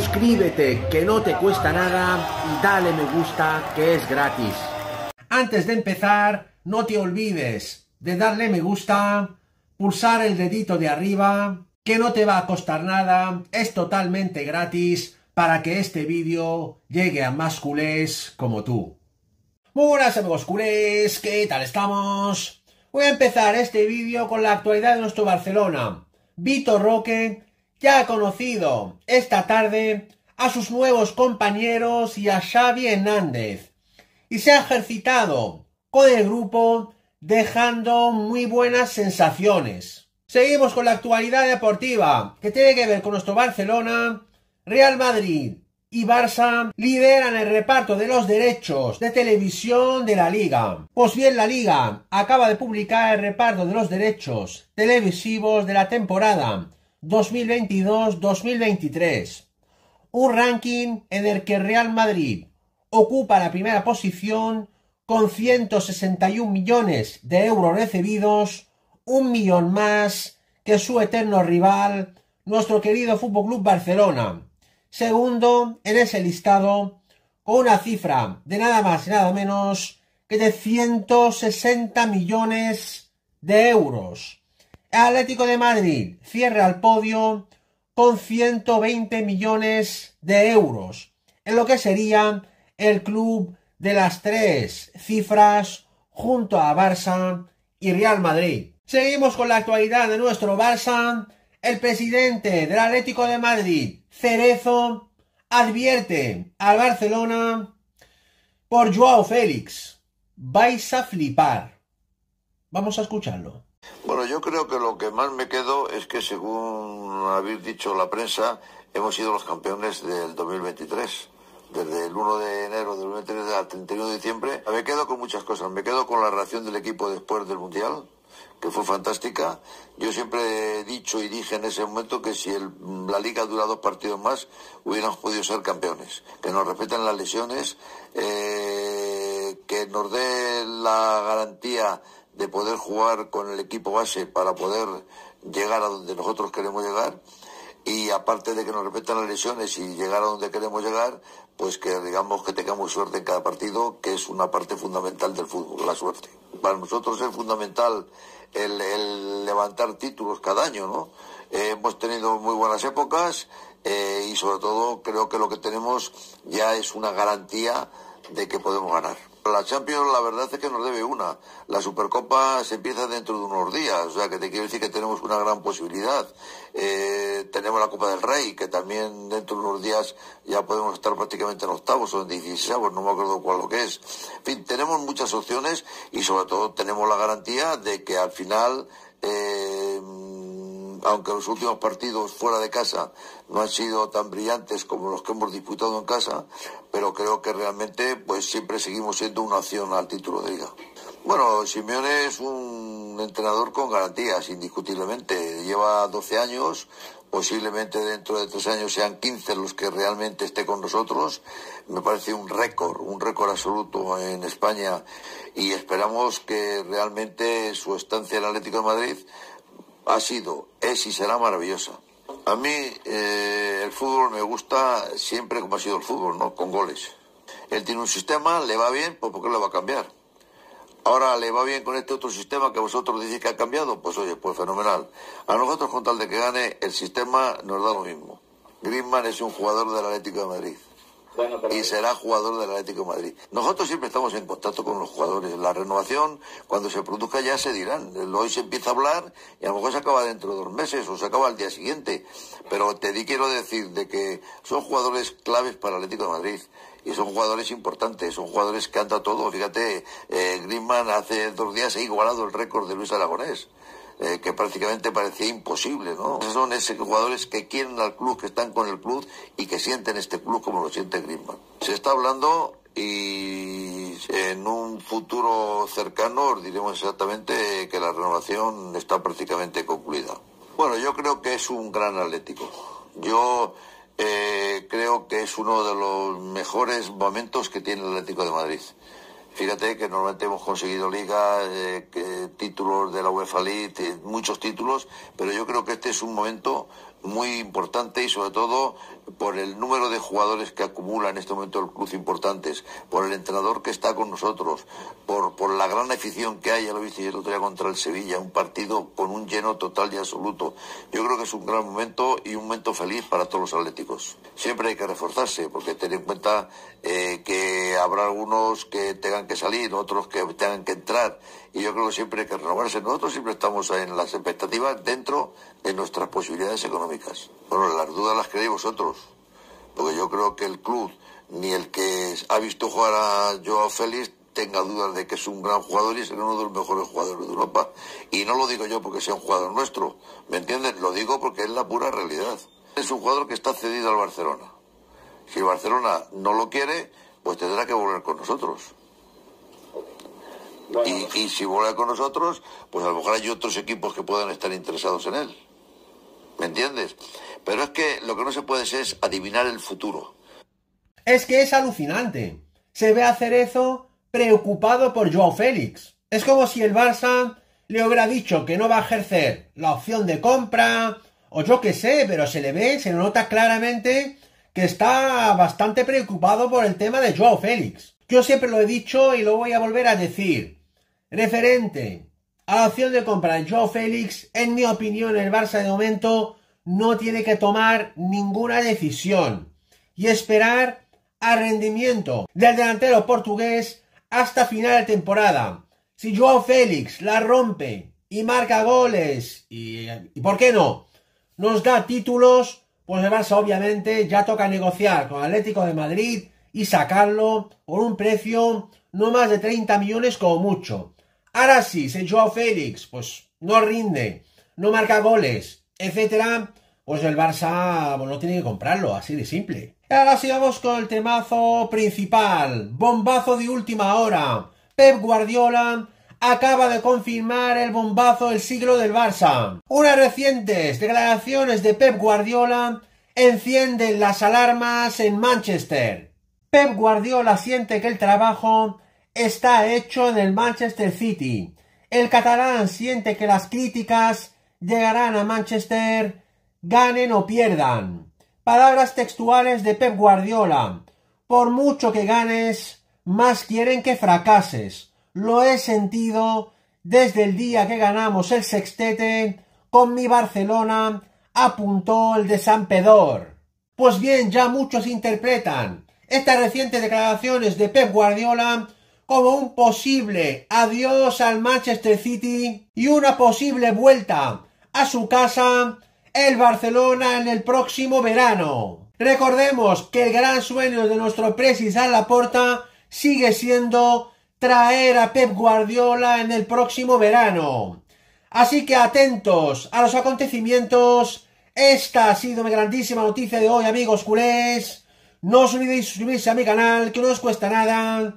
suscríbete que no te cuesta nada y dale me gusta que es gratis. Antes de empezar, no te olvides de darle me gusta, pulsar el dedito de arriba, que no te va a costar nada, es totalmente gratis para que este vídeo llegue a más culés como tú. Muy buenas amigos culés, ¿qué tal estamos? Voy a empezar este vídeo con la actualidad de nuestro Barcelona. Vito Roque ya ha conocido esta tarde a sus nuevos compañeros y a Xavi Hernández y se ha ejercitado con el grupo dejando muy buenas sensaciones. Seguimos con la actualidad deportiva que tiene que ver con nuestro Barcelona, Real Madrid y Barça lideran el reparto de los derechos de televisión de la liga. Pues bien, la liga acaba de publicar el reparto de los derechos televisivos de la temporada 2022-2023. Un ranking en el que Real Madrid ocupa la primera posición con 161 millones de euros recibidos, un millón más que su eterno rival, nuestro querido Fútbol Club Barcelona. Segundo en ese listado, con una cifra de nada más y nada menos que de 160 millones de euros. Atlético de Madrid cierra el podio con 120 millones de euros, en lo que sería el club de las tres cifras junto a Barça y Real Madrid. Seguimos con la actualidad de nuestro Barça. El presidente del Atlético de Madrid, Cerezo, advierte al Barcelona por Joao Félix. Vais a flipar. Vamos a escucharlo. Bueno, yo creo que lo que más me quedo es que, según habéis dicho la prensa, hemos sido los campeones del 2023 desde el 1 de enero del 2023 al 31 de diciembre. Me quedo con muchas cosas. Me quedo con la reacción del equipo después del Mundial, que fue fantástica. Yo siempre he dicho y dije en ese momento que si la liga dura dos partidos más, hubiéramos podido ser campeones. Que nos respeten las lesiones, eh, que nos dé la garantía de poder jugar con el equipo base para poder llegar a donde nosotros queremos llegar y aparte de que nos respetan las lesiones y llegar a donde queremos llegar, pues que digamos que tengamos suerte en cada partido, que es una parte fundamental del fútbol, la suerte. Para nosotros es fundamental el, levantar títulos cada año, ¿no? Eh, hemos tenido muy buenas épocas eh, y sobre todo creo que lo que tenemos ya es una garantía de que podemos ganar. La Champions, la verdad es que nos debe una. La Supercopa se empieza dentro de unos días, o sea que te quiero decir que tenemos una gran posibilidad. Eh, tenemos la Copa del Rey, que también dentro de unos días ya podemos estar prácticamente en octavos o en dieciséisavos, no me acuerdo cuál lo que es. En fin, tenemos muchas opciones y sobre todo tenemos la garantía de que al final eh, aunque los últimos partidos fuera de casa no han sido tan brillantes como los que hemos disputado en casa, pero creo que realmente pues siempre seguimos siendo una opción al título de liga. Bueno, Simeone es un entrenador con garantías, indiscutiblemente. Lleva 12 años, posiblemente dentro de tres años sean 15 los que realmente esté con nosotros. Me parece un récord, un récord absoluto en España y esperamos que realmente su estancia en Atlético de Madrid ha sido, es y será maravillosa. A mí eh, el fútbol me gusta siempre como ha sido el fútbol, ¿no? Con goles. Él tiene un sistema, le va bien, pues ¿por qué va a cambiar? Ahora le va bien con este otro sistema que vosotros decís que ha cambiado, pues oye, pues fenomenal. A nosotros con tal de que gane el sistema nos da lo mismo. Griezmann es un jugador del Atlético de Madrid y será jugador del Atlético de Madrid. Nosotros siempre estamos en contacto con los jugadores. La renovación, cuando se produzca, ya se dirán. Hoy se empieza a hablar y a lo mejor se acaba dentro de dos meses o se acaba al día siguiente. Pero te di, quiero decir de que son jugadores claves para el Atlético de Madrid y son jugadores importantes, son jugadores que anda todo. Fíjate, eh, Griezmann hace dos días ha igualado el récord de Luis Aragonés. Eh, que prácticamente parecía imposible, ¿no? Son esos jugadores que quieren al club, que están con el club y que sienten este club como lo siente Griezmann. Se está hablando y en un futuro cercano diremos exactamente que la renovación está prácticamente concluida. Bueno, yo creo que es un gran atlético. Yo eh, creo que es uno de los mejores momentos que tiene el Atlético de Madrid. Fíjate que normalmente hemos conseguido ligas, eh, títulos de la UEFA League, muchos títulos, pero yo creo que este es un momento muy importante y sobre todo por el número de jugadores que acumula en este momento el club importantes, por el entrenador que está con nosotros, por, por la gran afición que hay, a lo viste el otro contra el Sevilla, un partido con un lleno total y absoluto. Yo creo que es un gran momento y un momento feliz para todos los atléticos. Siempre hay que reforzarse, porque tener en cuenta eh, que habrá algunos que tengan que salir, otros que tengan que entrar, y yo creo que siempre hay que renovarse. Nosotros siempre estamos en las expectativas dentro de nuestras posibilidades económicas. Bueno, las dudas las creéis vosotros, porque yo creo que el club, ni el que ha visto jugar a Joao Félix, tenga dudas de que es un gran jugador y es uno de los mejores jugadores de Europa. Y no lo digo yo porque sea un jugador nuestro, ¿me entiendes? Lo digo porque es la pura realidad. Es un jugador que está cedido al Barcelona. Si el Barcelona no lo quiere, pues tendrá que volver con nosotros. y, y si vuelve con nosotros, pues a lo mejor hay otros equipos que puedan estar interesados en él. ¿Me entiendes? Pero es que lo que no se puede es adivinar el futuro. Es que es alucinante. Se ve a Cerezo preocupado por Joao Félix. Es como si el Barça le hubiera dicho que no va a ejercer la opción de compra, o yo qué sé, pero se le ve, se le nota claramente que está bastante preocupado por el tema de Joao Félix. Yo siempre lo he dicho y lo voy a volver a decir. Referente a la opción de comprar Joao Félix, en mi opinión, el Barça de momento no tiene que tomar ninguna decisión y esperar al rendimiento del delantero portugués hasta final de temporada. Si Joao Félix la rompe y marca goles y, y por qué no, nos da títulos, pues el Barça obviamente ya toca negociar con Atlético de Madrid y sacarlo por un precio no más de 30 millones como mucho. Ahora sí, se Joao Félix, pues no rinde, no marca goles, etcétera, pues el Barça no pues, tiene que comprarlo, así de simple. Ahora sigamos con el temazo principal, bombazo de última hora. Pep Guardiola acaba de confirmar el bombazo del siglo del Barça. Unas recientes declaraciones de Pep Guardiola encienden las alarmas en Manchester. Pep Guardiola siente que el trabajo está hecho en el Manchester City. El catalán siente que las críticas llegarán a Manchester, ganen o pierdan. Palabras textuales de Pep Guardiola. Por mucho que ganes, más quieren que fracases. Lo he sentido desde el día que ganamos el sextete con mi Barcelona, apuntó el de San Pedor. Pues bien, ya muchos interpretan estas recientes declaraciones de Pep Guardiola como un posible adiós al Manchester City y una posible vuelta a su casa el Barcelona en el próximo verano. Recordemos que el gran sueño de nuestro presis a sigue siendo traer a Pep Guardiola en el próximo verano. Así que atentos a los acontecimientos. Esta ha sido mi grandísima noticia de hoy, amigos culés. No os olvidéis suscribirse a mi canal, que no os cuesta nada